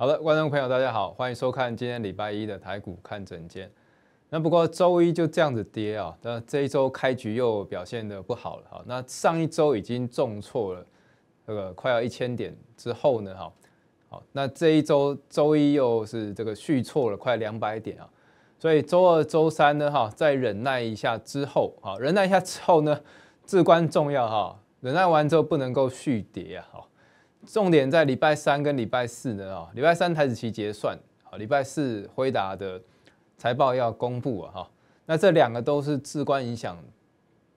好的，观众朋友，大家好，欢迎收看今天礼拜一的台股看整间。那不过周一就这样子跌啊，那这一周开局又表现的不好了。哈。那上一周已经重挫了，这个快要一千点之后呢，哈，好，那这一周周一又是这个续挫了快两百点啊。所以周二、周三呢，哈，再忍耐一下之后，啊，忍耐一下之后呢，至关重要哈，忍耐完之后不能够续跌啊，好。重点在礼拜三跟礼拜四呢啊，礼拜三台子期结算，好，礼拜四辉达的财报要公布啊哈，那这两个都是至关影响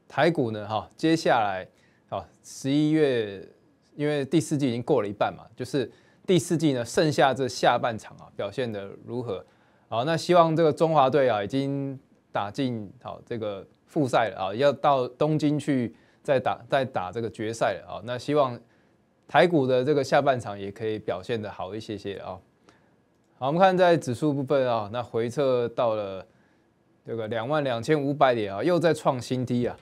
台股呢哈，接下来啊十一月因为第四季已经过了一半嘛，就是第四季呢剩下这下半场啊表现的如何好，那希望这个中华队啊已经打进好这个复赛了啊，要到东京去再打再打这个决赛了啊，那希望。台股的这个下半场也可以表现的好一些些啊。好，我们看在指数部分啊，那回撤到了这个两万两千五百点啊，又在创新低啊。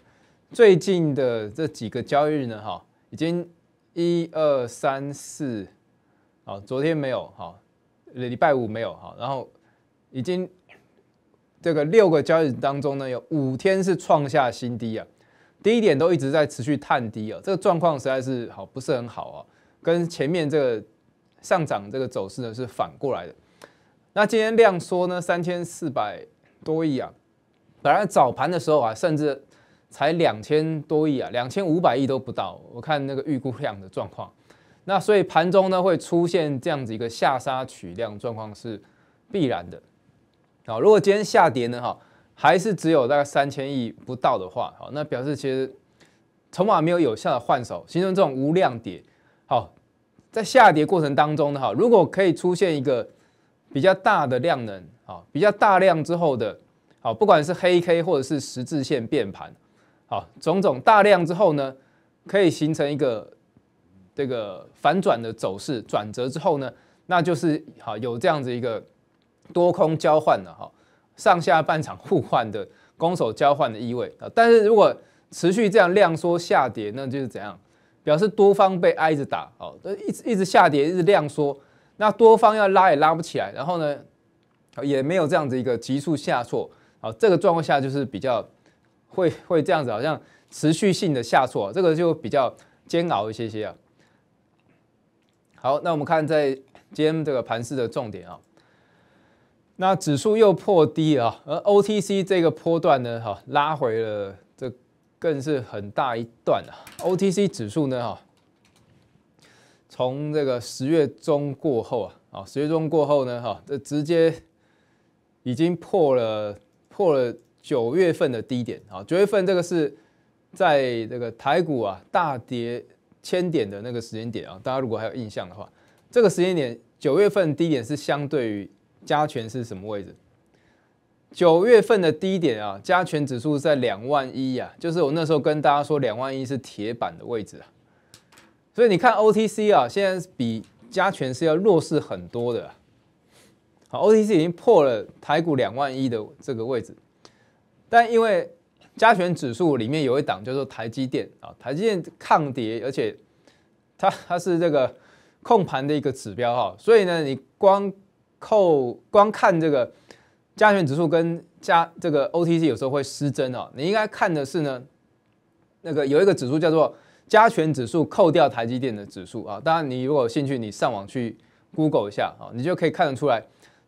最近的这几个交易日呢，哈，已经一二三四，好，昨天没有哈，礼拜五没有哈，然后已经这个六个交易日当中呢，有五天是创下新低啊。第一点都一直在持续探低啊，这个状况实在是好不是很好啊，跟前面这个上涨这个走势呢是反过来的。那今天量缩呢三千四百多亿啊，本来早盘的时候啊甚至才两千多亿啊，两千五百亿都不到，我看那个预估量的状况。那所以盘中呢会出现这样子一个下杀取量状况是必然的。好，如果今天下跌呢哈。还是只有大概三千亿不到的话，好，那表示其实筹码没有有效的换手，形成这种无量跌。好，在下跌过程当中呢，好，如果可以出现一个比较大的量能，好，比较大量之后的，好，不管是黑 K 或者是十字线变盘，好，种种大量之后呢，可以形成一个这个反转的走势转折之后呢，那就是好有这样子一个多空交换的哈。上下半场互换的攻守交换的意味啊，但是如果持续这样量缩下跌，那就是怎样？表示多方被挨着打哦，一直一直下跌，一直量缩，那多方要拉也拉不起来，然后呢，也没有这样子一个急速下挫啊，这个状况下就是比较会会这样子，好像持续性的下挫，这个就比较煎熬一些些啊。好，那我们看在今天这个盘市的重点啊。那指数又破低啊，而 OTC 这个波段呢，哈，拉回了，这更是很大一段啊。OTC 指数呢，哈，从这个十月中过后啊，啊，十月中过后呢，哈，这直接已经破了破了九月份的低点啊。九月份这个是，在这个台股啊大跌千点的那个时间点啊，大家如果还有印象的话，这个时间点九月份低点是相对于。加权是什么位置？九月份的低点啊，加权指数在两万一啊，就是我那时候跟大家说两万一是铁板的位置啊。所以你看 O T C 啊，现在比加权是要弱势很多的。好，O T C 已经破了台股两万一的这个位置，但因为加权指数里面有一档叫做台积电啊，台积电抗跌，而且它它是这个控盘的一个指标哈，所以呢，你光扣光看这个加权指数跟加这个 O T C 有时候会失真哦，你应该看的是呢，那个有一个指数叫做加权指数，扣掉台积电的指数啊。当然，你如果有兴趣，你上网去 Google 一下啊，你就可以看得出来，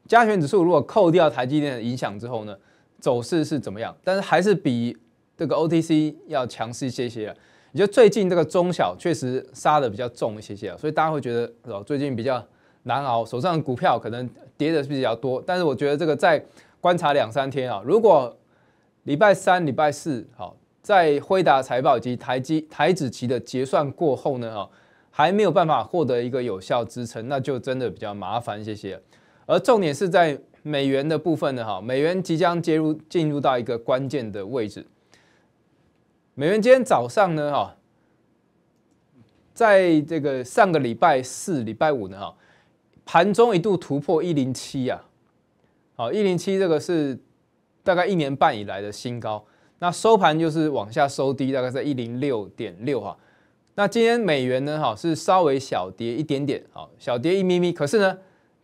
加权指数如果扣掉台积电的影响之后呢，走势是怎么样？但是还是比这个 O T C 要强势一些些。你就最近这个中小确实杀的比较重一些些，啊，所以大家会觉得哦，最近比较难熬，手上的股票可能。跌的是比较多，但是我觉得这个再观察两三天啊，如果礼拜三、礼拜四好，在辉达财报及台积、台子期的结算过后呢，哈，还没有办法获得一个有效支撑，那就真的比较麻烦。谢谢。而重点是在美元的部分呢，哈，美元即将接入进入到一个关键的位置。美元今天早上呢，哈，在这个上个礼拜四、礼拜五呢，哈。盘中一度突破一零七啊，好一零七这个是大概一年半以来的新高，那收盘就是往下收低，大概在一零六点六哈。那今天美元呢哈是稍微小跌一点点，好小跌一咪咪，可是呢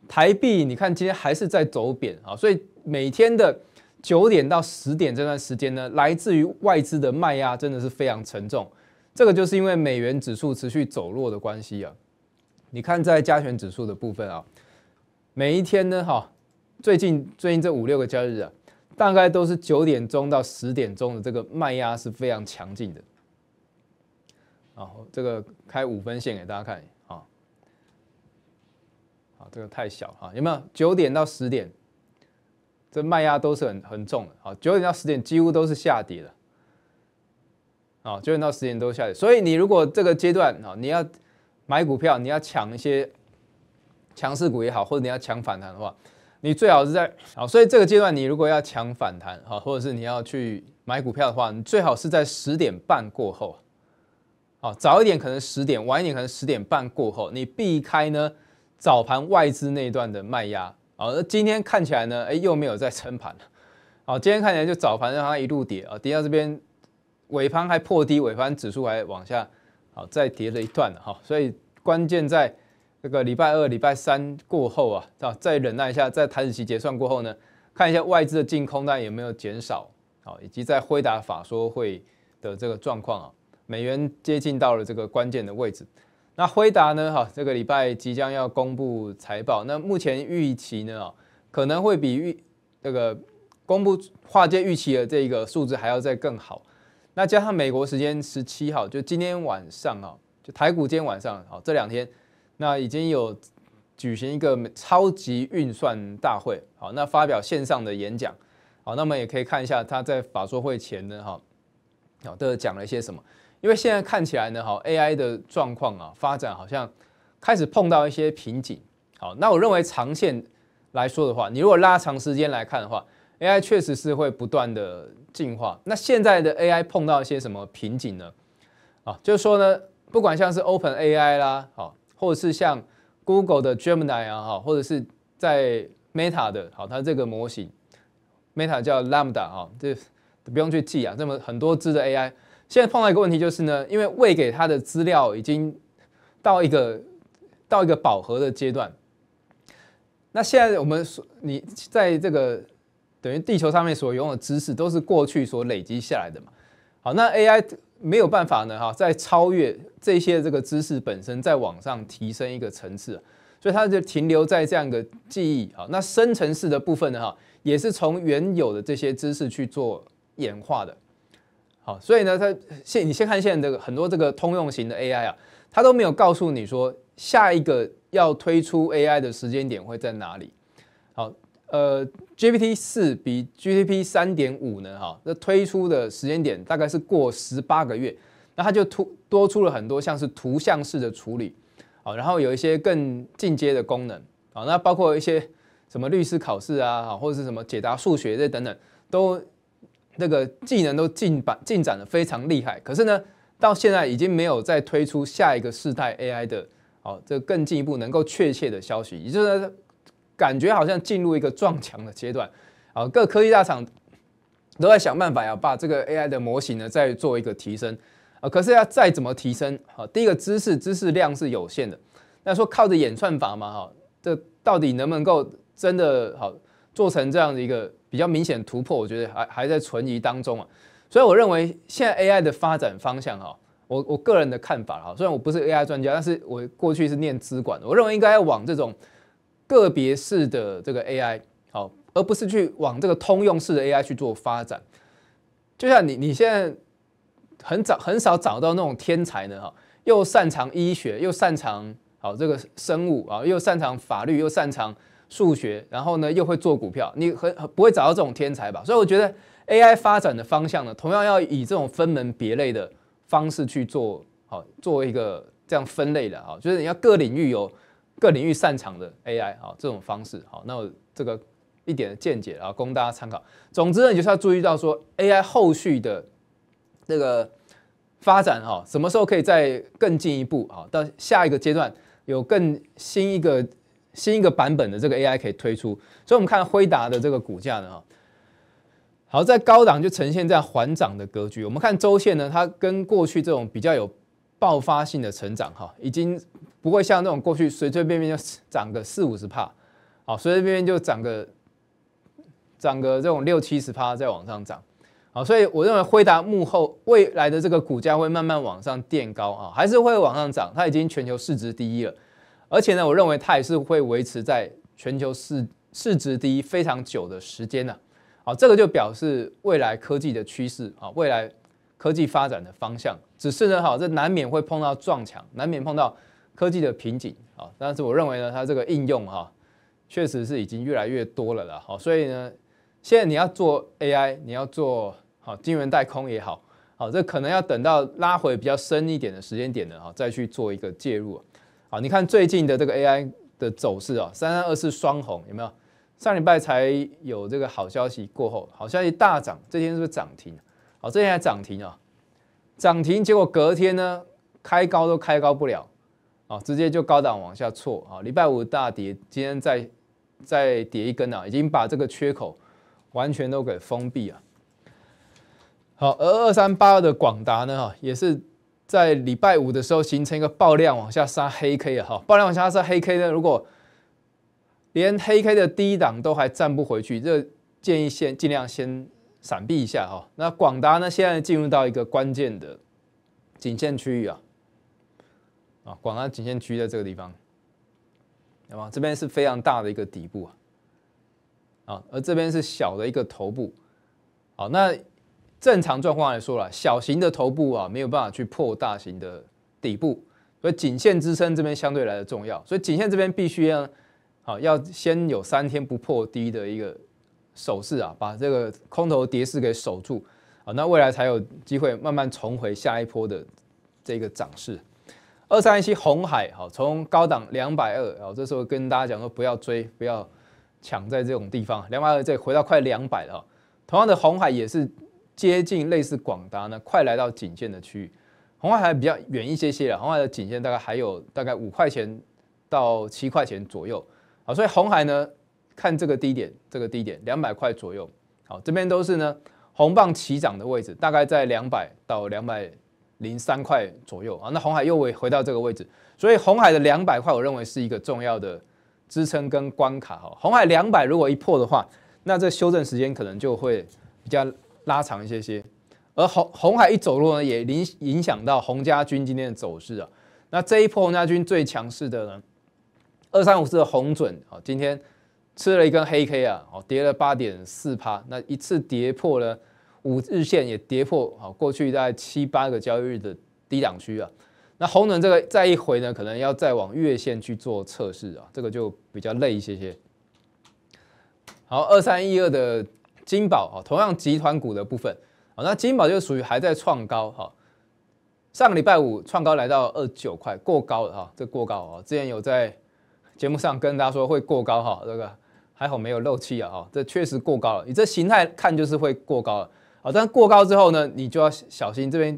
台币你看今天还是在走贬啊，所以每天的九点到十点这段时间呢，来自于外资的卖压真的是非常沉重，这个就是因为美元指数持续走弱的关系啊。你看，在加权指数的部分啊，每一天呢，哈，最近最近这五六个交易日啊，大概都是九点钟到十点钟的这个卖压是非常强劲的。然这个开五分线给大家看啊，啊，这个太小啊，有没有？九点到十点，这卖压都是很很重的啊。九点到十点几乎都是下跌的啊，九点到十点都下跌。所以你如果这个阶段啊，你要。买股票，你要抢一些强势股也好，或者你要抢反弹的话，你最好是在啊，所以这个阶段，你如果要抢反弹啊，或者是你要去买股票的话，你最好是在十点半过后，好早一点可能十点，晚一点可能十点半过后，你避开呢早盘外资那一段的卖压啊。那今天看起来呢，哎又没有在撑盘了，好，今天看起来就早盘让它一路跌啊，跌到这边尾盘还破低，尾盘指数还往下。再跌了一段了哈，所以关键在这个礼拜二、礼拜三过后啊，再再忍耐一下，在台子期结算过后呢，看一下外资的净空单有没有减少啊，以及在辉达法说会的这个状况啊，美元接近到了这个关键的位置。那辉达呢，哈，这个礼拜即将要公布财报，那目前预期呢，可能会比预这个公布化界预期的这个数字还要再更好。那加上美国时间十七号，就今天晚上啊，就台股今天晚上好，这两天，那已经有举行一个超级运算大会，好，那发表线上的演讲，好，那么也可以看一下他在法说会前呢，哈，好，都讲了一些什么？因为现在看起来呢，哈，AI 的状况啊，发展好像开始碰到一些瓶颈，好，那我认为长线来说的话，你如果拉长时间来看的话。A.I. 确实是会不断的进化，那现在的 A.I. 碰到一些什么瓶颈呢？啊，就是说呢，不管像是 Open A.I. 啦，好，或者是像 Google 的 Gemini 啊，好，或者是在 Meta 的好，它这个模型，Meta 叫 Lambda 啊，这不用去记啊，这么很多只的 A.I. 现在碰到一个问题就是呢，因为喂给它的资料已经到一个到一个饱和的阶段，那现在我们说你在这个。等于地球上面所拥有的知识都是过去所累积下来的嘛？好，那 AI 没有办法呢哈，在超越这些这个知识本身，在往上提升一个层次，所以它就停留在这样一个记忆好，那深层次的部分呢哈，也是从原有的这些知识去做演化的。好，所以呢，它现你先看现在这个很多这个通用型的 AI 啊，它都没有告诉你说下一个要推出 AI 的时间点会在哪里。好。呃，GPT 四比 GTP 三点五呢，哈，那推出的时间点大概是过十八个月，那它就突多出了很多像是图像式的处理，好，然后有一些更进阶的功能，好，那包括一些什么律师考试啊，或者是什么解答数学这等等，都那个技能都进版进展的非常厉害。可是呢，到现在已经没有再推出下一个世代 AI 的，好，这更进一步能够确切的消息，也就是。感觉好像进入一个撞墙的阶段，啊，各科技大厂都在想办法要把这个 AI 的模型呢再做一个提升啊，可是要再怎么提升，啊，第一个知识知识量是有限的，那说靠着演算法嘛，哈，这到底能不能够真的好做成这样的一个比较明显突破？我觉得还还在存疑当中啊，所以我认为现在 AI 的发展方向，哈，我我个人的看法哈，虽然我不是 AI 专家，但是我过去是念资管，我认为应该要往这种。个别式的这个 AI 好，而不是去往这个通用式的 AI 去做发展。就像你你现在很找很少找到那种天才呢，哈，又擅长医学，又擅长好这个生物啊，又擅长法律，又擅长数学，然后呢又会做股票，你很不会找到这种天才吧？所以我觉得 AI 发展的方向呢，同样要以这种分门别类的方式去做，好，做一个这样分类的，哈，就是你要各领域有。各领域擅长的 AI，好这种方式，好，那我这个一点见解啊，供大家参考。总之呢，你就是要注意到说 AI 后续的这个发展哈，什么时候可以再更进一步啊？到下一个阶段有更新一个新一个版本的这个 AI 可以推出。所以，我们看辉达的这个股价呢，哈，好在高档就呈现这样缓涨的格局。我们看周线呢，它跟过去这种比较有爆发性的成长哈，已经。不会像那种过去随随便便就涨个四五十帕，好，随随便便就涨个涨个这种六七十帕再往上涨，好，所以我认为辉达幕后未来的这个股价会慢慢往上垫高啊，还是会往上涨。它已经全球市值第一了，而且呢，我认为它也是会维持在全球市市值第一非常久的时间的。好，这个就表示未来科技的趋势啊，未来科技发展的方向，只是呢，好，这难免会碰到撞墙，难免碰到。科技的瓶颈啊，但是我认为呢，它这个应用哈，确实是已经越来越多了啦。好，所以呢，现在你要做 AI，你要做好金融代空也好，好，这可能要等到拉回比较深一点的时间点呢，哈，再去做一个介入，好，你看最近的这个 AI 的走势啊，三三二四双红有没有？上礼拜才有这个好消息过后，好消息大涨，这天是不是涨停？好，这天还涨停啊，涨停结果隔天呢，开高都开高不了。啊，直接就高档往下挫啊！礼拜五大跌，今天再再跌一根啊，已经把这个缺口完全都给封闭了。好，而二三八二的广达呢，哈，也是在礼拜五的时候形成一个爆量往下杀黑 K 啊，哈，爆量往下杀黑 K 呢，如果连黑 K 的低档都还站不回去，这建议先尽量先闪避一下哈。那广达呢，现在进入到一个关键的颈线区域啊。啊，广安颈线区在这个地方，那么这边是非常大的一个底部啊，啊，而这边是小的一个头部，好，那正常状况来说啦，小型的头部啊没有办法去破大型的底部，所以颈线支撑这边相对来的重要，所以颈线这边必须要，好，要先有三天不破低的一个手势啊，把这个空头跌势给守住，啊，那未来才有机会慢慢重回下一波的这个涨势。二三一七红海好，从高档两百二啊，这时候跟大家讲说不要追，不要抢，在这种地方两百二再回到快两百了同样的红海也是接近类似广达呢，快来到颈线的区域。红海比较远一些些了，红海的颈线大概还有大概五块钱到七块钱左右好，所以红海呢，看这个低点，这个低点两百块左右。好，这边都是呢红棒齐涨的位置，大概在两百到两百。零三块左右啊，那红海又回回到这个位置，所以红海的两百块，我认为是一个重要的支撑跟关卡哈。红海两百如果一破的话，那这修正时间可能就会比较拉长一些些。而红红海一走弱呢，也影影响到洪家军今天的走势啊。那这一波洪家军最强势的呢，二三五四的红准啊，今天吃了一根黑 K 啊，哦跌了八点四趴，那一次跌破了。五日线也跌破啊，过去大概七八个交易日的低档区啊。那红能这个再一回呢，可能要再往月线去做测试啊，这个就比较累一些些。好，二三一二的金宝啊，同样集团股的部分啊，那金宝就属于还在创高哈。上个礼拜五创高来到二九块，过高了哈，这过高啊，之前有在节目上跟大家说会过高哈，这个还好没有漏气啊哈，这确实过高了，你这形态看就是会过高了。好，但过高之后呢，你就要小心，这边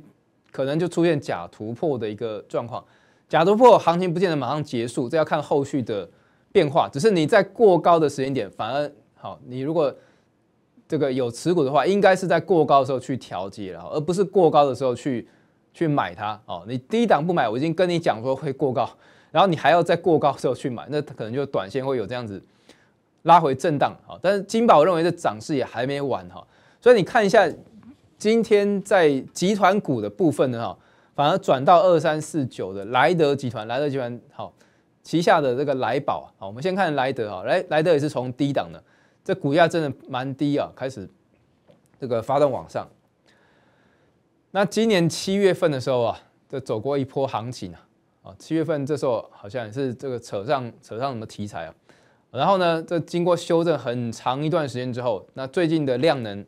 可能就出现假突破的一个状况。假突破行情不见得马上结束，这要看后续的变化。只是你在过高的时间点，反而好，你如果这个有持股的话，应该是在过高的时候去调节了，而不是过高的时候去去买它。哦，你低档不买，我已经跟你讲说会过高，然后你还要在过高的时候去买，那可能就短线会有这样子拉回震荡。好，但是金宝认为这涨势也还没完哈。所以你看一下，今天在集团股的部分呢，哈，反而转到二三四九的莱德集团，莱德集团好旗下的这个莱宝好，我们先看莱德啊，莱莱德也是从低档的，这股价真的蛮低啊，开始这个发动往上。那今年七月份的时候啊，这走过一波行情啊，啊，七月份这时候好像也是这个扯上扯上什么题材啊。然后呢，这经过修正很长一段时间之后，那最近的量能。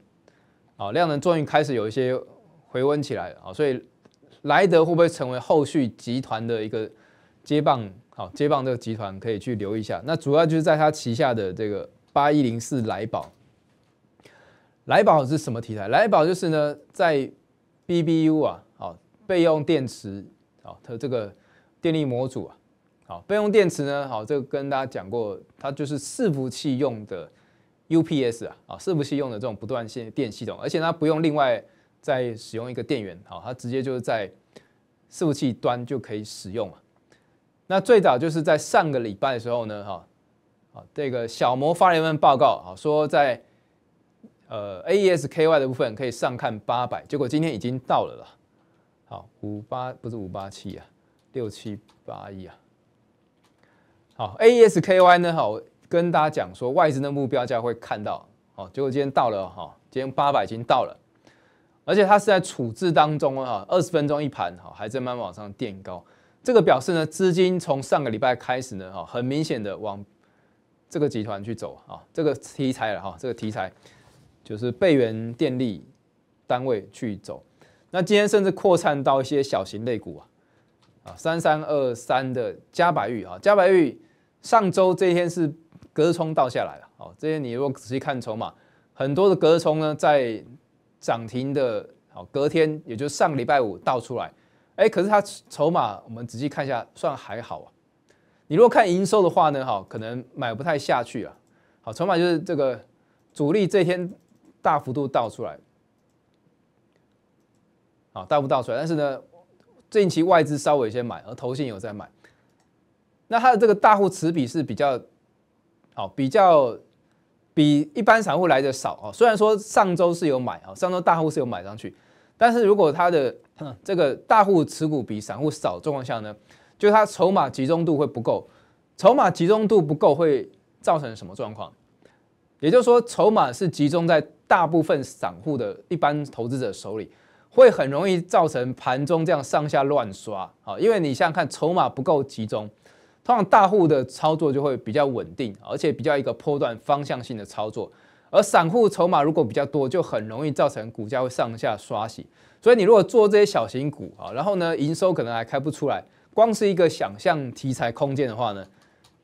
啊，量能终于开始有一些回温起来了啊，所以莱德会不会成为后续集团的一个接棒？好，接棒这个集团可以去留意一下。那主要就是在他旗下的这个八一零四莱宝，莱宝是什么题材？莱宝就是呢，在 B B U 啊，好，备用电池啊，它这个电力模组啊，好，备用电池呢，好，这个跟大家讲过，它就是伺服器用的。UPS 啊啊，服器用的这种不断线电系统，而且它不用另外再使用一个电源，好，它直接就是在服器端就可以使用了。那最早就是在上个礼拜的时候呢，哈，啊，这个小魔发了一份报告，啊，说在呃 A E S K Y 的部分可以上看八百，结果今天已经到了了，好五八不是五八七啊，六七八一啊，好 A E S K Y 呢，好。跟大家讲说，外资的目标价会看到，哦，结果今天到了哈，今天八百已经到了，而且它是在处置当中啊，二十分钟一盘哈，还在慢慢往上垫高，这个表示呢，资金从上个礼拜开始呢，哈，很明显的往这个集团去走啊，这个题材了哈，这个题材就是倍源电力单位去走，那今天甚至扩散到一些小型类股啊，啊，三三二三的加白玉啊，加白玉上周这一天是。隔日冲倒下来了，哦，这些你如果仔细看筹码，很多的隔日冲呢，在涨停的，隔天，也就是上个礼拜五倒出来，哎，可是它筹码我们仔细看一下，算还好啊。你如果看营收的话呢，哈，可能买不太下去了，好，筹码就是这个主力这天大幅度倒出来，好，大幅倒出来，但是呢，近期外资稍微先买，而头信有在买，那它的这个大户持比是比较。好，比较比一般散户来的少哦。虽然说上周是有买啊，上周大户是有买上去，但是如果他的这个大户持股比散户少状况下呢，就它筹码集中度会不够。筹码集中度不够会造成什么状况？也就是说，筹码是集中在大部分散户的一般投资者手里，会很容易造成盘中这样上下乱刷啊。因为你想想看，筹码不够集中。通常大户的操作就会比较稳定，而且比较一个波段方向性的操作，而散户筹码如果比较多，就很容易造成股价会上下刷洗。所以你如果做这些小型股啊，然后呢营收可能还开不出来，光是一个想象题材空间的话呢，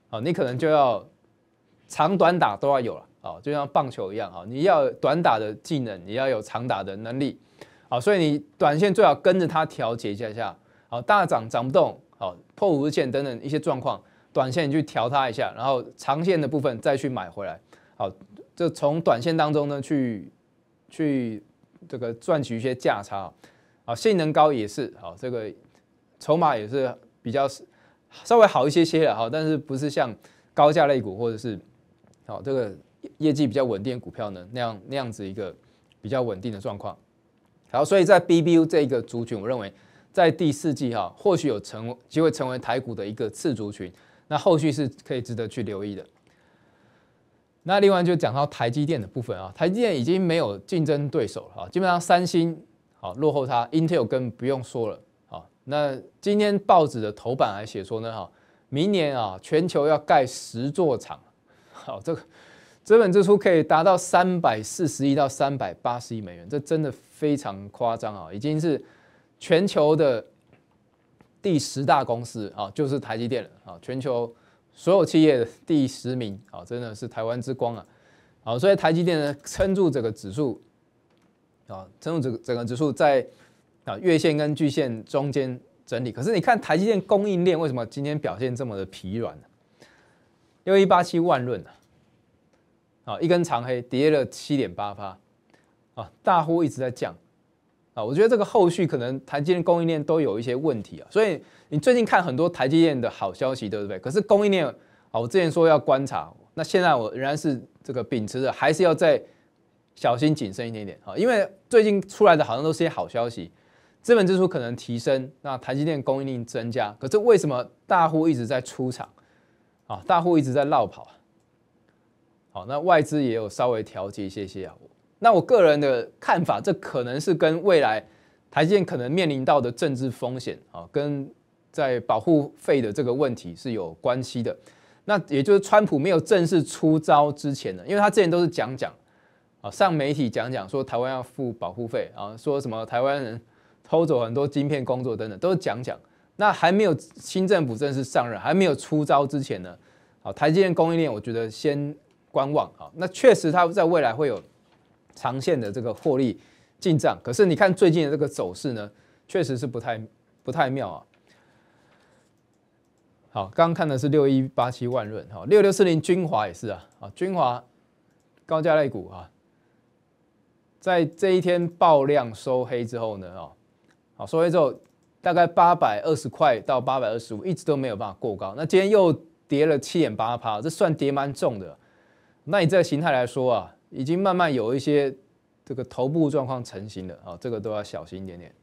啊你可能就要长短打都要有了啊，就像棒球一样啊，你要短打的技能，你要有长打的能力啊，所以你短线最好跟着它调节一下下，好大涨涨不动。好破五日线等等一些状况，短线你去调它一下，然后长线的部分再去买回来。好，就从短线当中呢去去这个赚取一些价差，啊，性能高也是，好，这个筹码也是比较稍微好一些些的哈，但是不是像高价类股或者是好这个业绩比较稳定的股票呢那样那样子一个比较稳定的状况。好，所以在 BBU 这一个族群，我认为。在第四季哈，或许有成机会成为台股的一个次族群，那后续是可以值得去留意的。那另外就讲到台积电的部分啊，台积电已经没有竞争对手了哈，基本上三星好落后它，Intel 更不用说了啊。那今天报纸的头版还写说呢哈，明年啊全球要盖十座厂，好这个资本支出可以达到三百四十亿到三百八十亿美元，这真的非常夸张啊，已经是。全球的第十大公司啊，就是台积电了啊！全球所有企业的第十名啊，真的是台湾之光啊！啊，所以台积电呢，撑住这个指数啊，撑住整整个指数在啊月线跟巨线中间整理。可是你看台积电供应链为什么今天表现这么的疲软呢？因为一八七万论啊，啊，一根长黑跌了七点八八啊，大户一直在降。啊，我觉得这个后续可能台积电供应链都有一些问题啊，所以你最近看很多台积电的好消息，对不对？可是供应链啊，我之前说要观察，那现在我仍然是这个秉持着，还是要再小心谨慎一点点啊，因为最近出来的好像都是些好消息，资本支出可能提升，那台积电供应链增加，可是为什么大户一直在出场啊？大户一直在绕跑，好，那外资也有稍微调节一些些啊。那我个人的看法，这可能是跟未来台积电可能面临到的政治风险啊，跟在保护费的这个问题是有关系的。那也就是川普没有正式出招之前呢，因为他之前都是讲讲啊，上媒体讲讲说台湾要付保护费啊，说什么台湾人偷走很多晶片工作等等，都是讲讲。那还没有新政府正式上任，还没有出招之前呢，好，台积电供应链，我觉得先观望啊。那确实他在未来会有。长线的这个获利进账，可是你看最近的这个走势呢，确实是不太不太妙啊。好，刚刚看的是六一八七万润，哈，六六四零军华也是啊，啊，军华高价类股啊，在这一天爆量收黑之后呢，哦，好收黑之后大概八百二十块到八百二十五，一直都没有办法过高。那今天又跌了七点八趴，这算跌蛮重的。那你这个形态来说啊。已经慢慢有一些这个头部状况成型了啊，这个都要小心一点点，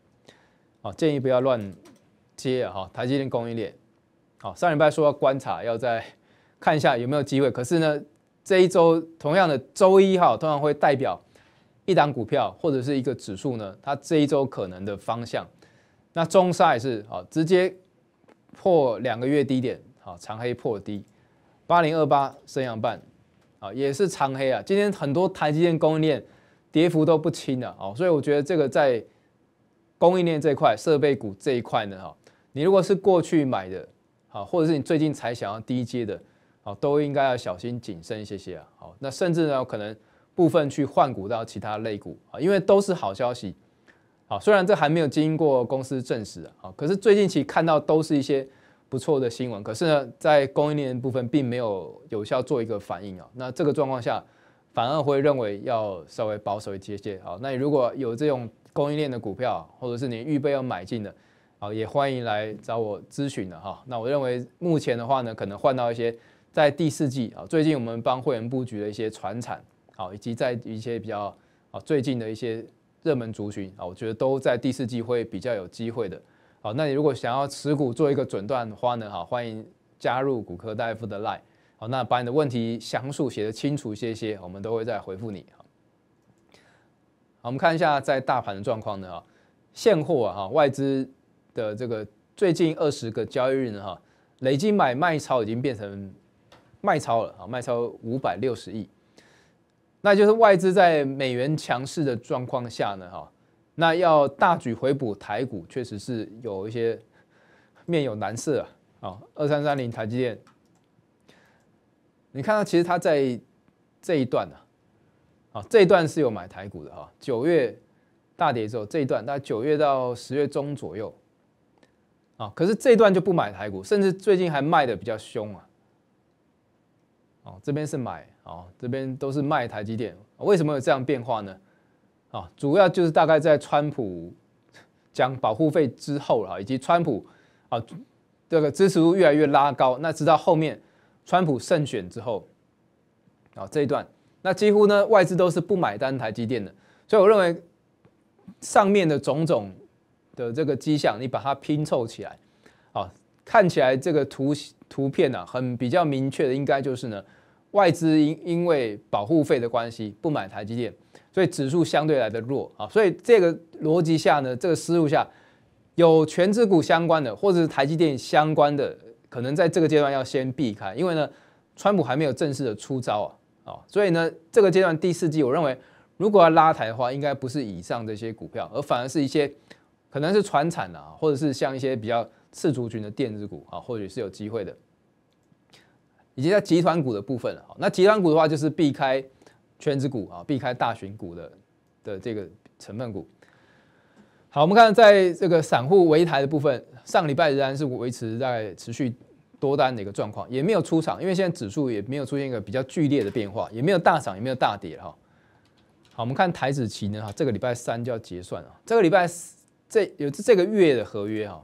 啊，建议不要乱接啊哈。台积电供应链，好，上礼拜说要观察，要在看一下有没有机会。可是呢，这一周同样的周一哈，通常会代表一档股票或者是一个指数呢，它这一周可能的方向。那中沙也是好，直接破两个月低点，好长黑破低，八零二八升阳半。也是长黑啊！今天很多台积电供应链跌幅都不轻的哦，所以我觉得这个在供应链这块、设备股这一块呢，哈，你如果是过去买的，好，或者是你最近才想要低阶的，好，都应该要小心谨慎一些些啊，好，那甚至呢，可能部分去换股到其他类股啊，因为都是好消息，好，虽然这还没有经过公司证实啊，可是最近其实看到都是一些。不错的新闻，可是呢，在供应链部分并没有有效做一个反应啊。那这个状况下，反而会认为要稍微保守一些些。好，那如果有这种供应链的股票，或者是你预备要买进的，好，也欢迎来找我咨询的哈。那我认为目前的话呢，可能换到一些在第四季啊，最近我们帮会员布局的一些船产，好，以及在一些比较啊最近的一些热门族群啊，我觉得都在第四季会比较有机会的。好，那你如果想要持股做一个诊断的话呢，哈，欢迎加入骨科大夫的 line。好，那把你的问题详述写得清楚一些，我们都会再回复你。好，我们看一下在大盘的状况呢，哈，现货啊，哈，外资的这个最近二十个交易日呢，哈，累计买卖超已经变成卖超了，啊，卖超五百六十亿，那就是外资在美元强势的状况下呢，哈。那要大举回补台股，确实是有一些面有难色啊。啊，二三三零台积电，你看到其实他在这一段呢，啊，这一段是有买台股的啊。九月大跌之后，这一段概九月到十月中左右，啊，可是这一段就不买台股，甚至最近还卖的比较凶啊。哦，这边是买哦，这边都是卖台积电，为什么有这样变化呢？啊，主要就是大概在川普讲保护费之后了啊，以及川普啊这个支持度越来越拉高，那直到后面川普胜选之后啊这一段，那几乎呢外资都是不买单台积电的，所以我认为上面的种种的这个迹象，你把它拼凑起来啊，看起来这个图图片呢很比较明确的，应该就是呢外资因因为保护费的关系不买台积电。所以指数相对来的弱啊，所以这个逻辑下呢，这个思路下，有全资股相关的或者是台积电相关的，可能在这个阶段要先避开，因为呢，川普还没有正式的出招啊，啊，所以呢，这个阶段第四季，我认为如果要拉抬的话，应该不是以上这些股票，而反而是一些可能是船产的啊，或者是像一些比较次族群的电子股啊，或许是有机会的，以及在集团股的部分了，好，那集团股的话就是避开。圈子股啊，避开大循股的的这个成分股。好，我们看在这个散户围台的部分，上个礼拜仍然是维持在持续多单的一个状况，也没有出场，因为现在指数也没有出现一个比较剧烈的变化，也没有大涨，也没有大跌哈。好，我们看台子期呢，哈，这个礼拜三就要结算了，这个礼拜这有这个月的合约哈，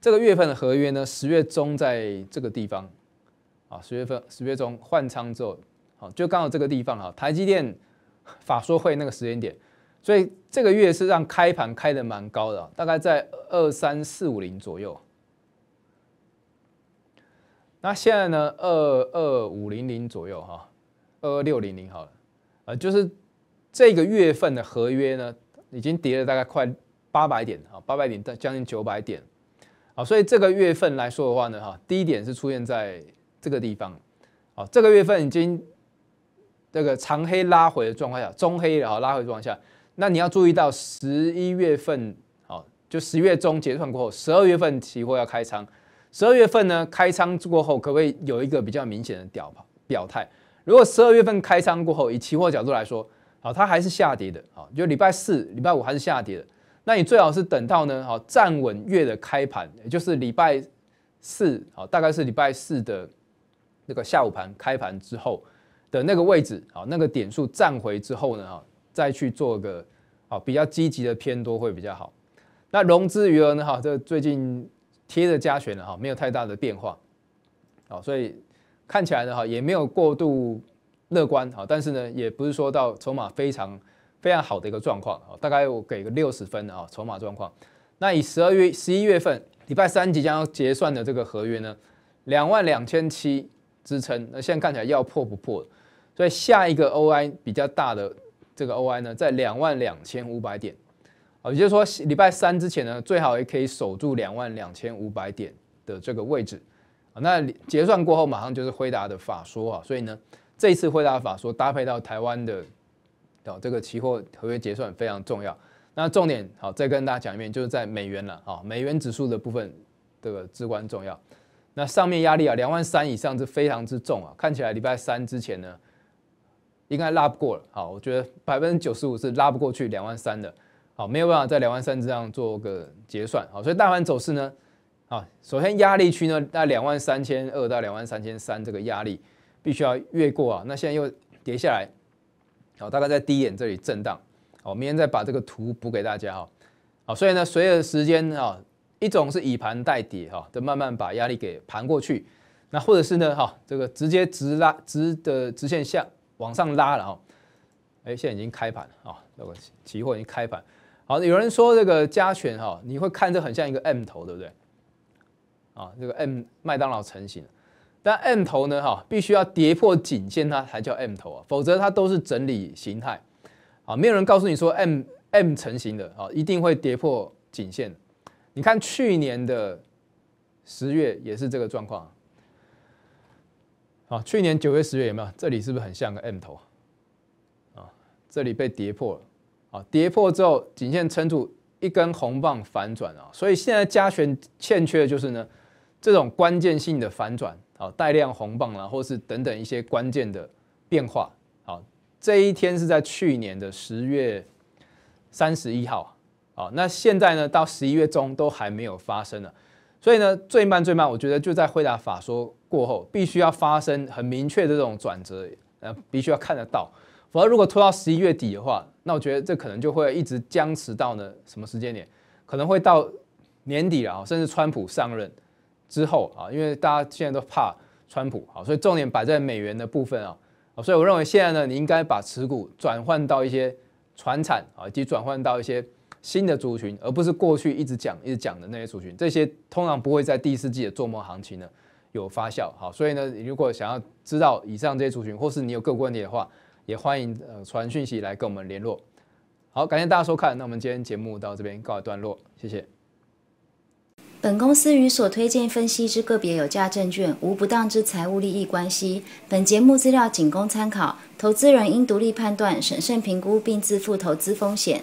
这个月份的合约呢，十月中在这个地方啊，十月份十月中换仓之后。好，就刚好这个地方哈，台积电法说会那个时间点，所以这个月是让开盘开的蛮高的，大概在二三四五零左右。那现在呢，二二五零零左右哈，二六零零好了，啊，就是这个月份的合约呢，已经跌了大概快八百点啊，八百点到将近九百点，啊，所以这个月份来说的话呢，哈，低点是出现在这个地方，啊，这个月份已经。这个长黑拉回的状况下，中黑然后拉回状况下，那你要注意到十一月份，好就十月中结算过后，十二月份期货要开仓，十二月份呢开仓过后，可不可以有一个比较明显的表表态？如果十二月份开仓过后，以期货角度来说，好它还是下跌的，好就礼拜四、礼拜五还是下跌的，那你最好是等到呢，好站稳月的开盘，也就是礼拜四，好大概是礼拜四的那个下午盘开盘之后。的那个位置，啊，那个点数站回之后呢，啊，再去做个，啊比较积极的偏多会比较好。那融资余额呢，哈，这最近贴着加权了，哈，没有太大的变化，好，所以看起来呢，哈，也没有过度乐观，啊，但是呢，也不是说到筹码非常非常好的一个状况，啊，大概我给个六十分啊，筹码状况。那以十二月十一月份礼拜三即将要结算的这个合约呢，两万两千七支撑，那现在看起来要破不破？所以下一个 OI 比较大的这个 OI 呢，在两万两千五百点啊，也就是说礼拜三之前呢，最好也可以守住两万两千五百点的这个位置啊。那结算过后马上就是辉达的法说啊，所以呢，这次汇达法说搭配到台湾的哦这个期货合约结算非常重要。那重点好再跟大家讲一遍，就是在美元了啊，美元指数的部分这个至关重要。那上面压力啊，两万三以上是非常之重啊，看起来礼拜三之前呢。应该拉不过了，好，我觉得百分之九十五是拉不过去两万三的，好，没有办法在两万三之上做个结算，好，所以大盘走势呢，啊，首先压力区呢在两万三千二到两万三千三这个压力必须要越过啊，那现在又跌下来，好，大概在低点这里震荡，好，我明天再把这个图补给大家哈，好，所以呢，随着时间啊，一种是以盘代跌哈，就慢慢把压力给盘过去，那或者是呢哈，这个直接直拉直的直线下。往上拉了哈，哎，现在已经开盘了啊，这个期货已经开盘。好，有人说这个加权哈，你会看这很像一个 M 头，对不对？啊，这个 M 麦当劳成型，但 M 头呢哈，必须要跌破颈线它才叫 M 头啊，否则它都是整理形态。啊，没有人告诉你说 M M 成型的啊，一定会跌破颈线。你看去年的十月也是这个状况。啊，去年九月、十月有没有？这里是不是很像个 M 头啊？这里被跌破了啊！跌破之后，仅限撑住一根红棒反转啊！所以现在加权欠缺的就是呢，这种关键性的反转啊，带量红棒啦，或是等等一些关键的变化啊！这一天是在去年的十月三十一号啊，那现在呢，到十一月中都还没有发生呢，所以呢，最慢最慢，我觉得就在回答法说。过后必须要发生很明确的这种转折，呃，必须要看得到，否则如果拖到十一月底的话，那我觉得这可能就会一直僵持到呢什么时间点，可能会到年底了啊，甚至川普上任之后啊，因为大家现在都怕川普啊，所以重点摆在美元的部分啊，所以我认为现在呢，你应该把持股转换到一些船产啊，以及转换到一些新的族群，而不是过去一直讲一直讲的那些族群，这些通常不会在第四季的做梦行情了。有发酵好，所以呢，如果想要知道以上这些族群，或是你有个股问题的话，也欢迎呃传讯息来跟我们联络。好，感谢大家收看，那我们今天节目到这边告一段落，谢谢。本公司与所推荐分析之个别有价证券无不当之财务利益关系，本节目资料仅供参考，投资人应独立判断、审慎评估并自负投资风险。